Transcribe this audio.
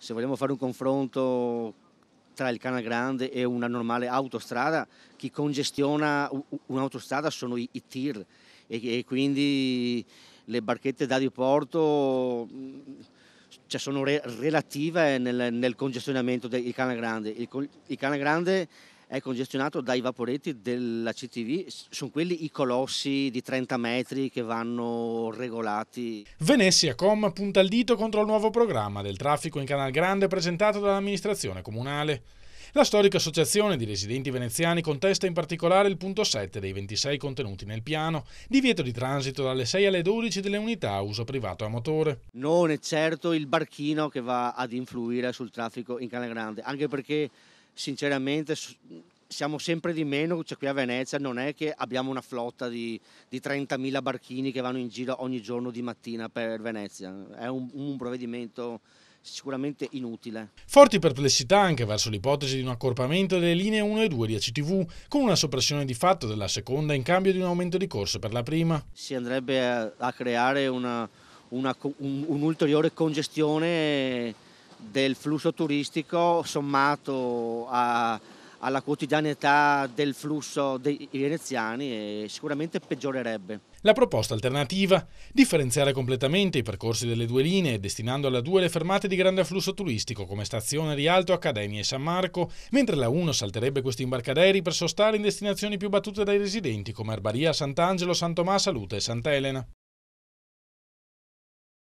se vogliamo fare un confronto tra il Canal Grande e una normale autostrada, chi congestiona un'autostrada sono i, i tir e, e, quindi le barchette da diporto cioè sono re, relative nel, nel, congestionamento del Canal Grande. Il, il Canal Grande è congestionato dai vaporetti della CTV, sono quelli i colossi di 30 metri che vanno regolati. Venezia Com punta il dito contro il nuovo programma del traffico in Canal Grande presentato dall'amministrazione comunale. La storica associazione di residenti veneziani contesta in particolare il punto 7 dei 26 contenuti nel piano, divieto di transito dalle 6 alle 12 delle unità a uso privato a motore. Non è certo il barchino che va ad influire sul traffico in Canal Grande, anche perché sinceramente siamo sempre di meno, cioè qui a Venezia non è che abbiamo una flotta di, di 30.000 barchini che vanno in giro ogni giorno di mattina per Venezia, è un, un provvedimento sicuramente inutile. Forti perplessità anche verso l'ipotesi di un accorpamento delle linee 1 e 2 di ACTV, con una soppressione di fatto della seconda in cambio di un aumento di corse per la prima. Si andrebbe a, creare una, una, un, un'ulteriore congestione del flusso turistico sommato a, alla quotidianità del flusso dei veneziani sicuramente peggiorerebbe. La proposta alternativa, differenziare completamente i percorsi delle due linee, destinando alla 2 le fermate di grande afflusso turistico come Stazione Rialto, Accademia e San Marco, mentre la 1 salterebbe questi imbarcaderi per sostare in destinazioni più battute dai residenti come Arbaria, Sant'Angelo, San Tomà, Salute e Sant'Elena.